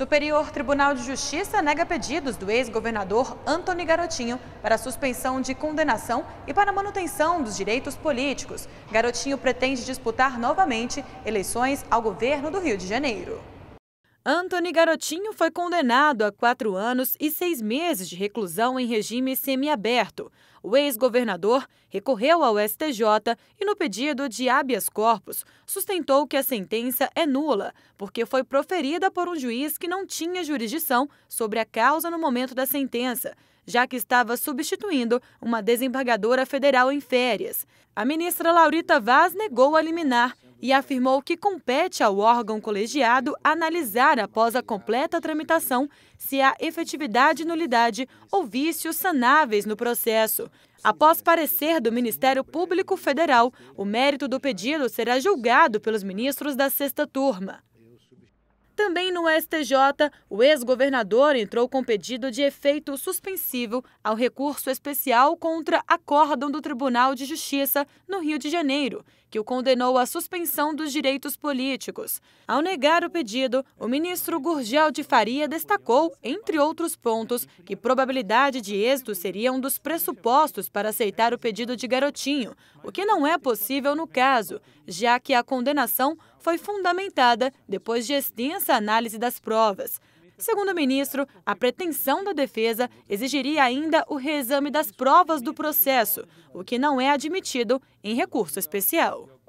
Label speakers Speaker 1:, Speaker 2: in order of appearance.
Speaker 1: Superior Tribunal de Justiça nega pedidos do ex-governador Antônio Garotinho para suspensão de condenação e para manutenção dos direitos políticos. Garotinho pretende disputar novamente eleições ao governo do Rio de Janeiro. Antony Garotinho foi condenado a quatro anos e seis meses de reclusão em regime semiaberto. O ex-governador recorreu ao STJ e, no pedido de habeas corpus, sustentou que a sentença é nula, porque foi proferida por um juiz que não tinha jurisdição sobre a causa no momento da sentença, já que estava substituindo uma desembargadora federal em férias. A ministra Laurita Vaz negou a liminar e afirmou que compete ao órgão colegiado analisar, após a completa tramitação, se há efetividade, nulidade ou vícios sanáveis no processo. Após parecer do Ministério Público Federal, o mérito do pedido será julgado pelos ministros da sexta turma. Também no STJ, o ex-governador entrou com pedido de efeito suspensivo ao recurso especial contra acórdão do Tribunal de Justiça no Rio de Janeiro, que o condenou à suspensão dos direitos políticos. Ao negar o pedido, o ministro Gurgel de Faria destacou, entre outros pontos, que probabilidade de êxito seria um dos pressupostos para aceitar o pedido de Garotinho, o que não é possível no caso, já que a condenação foi fundamentada depois de extensa análise das provas. Segundo o ministro, a pretensão da defesa exigiria ainda o reexame das provas do processo, o que não é admitido em recurso especial.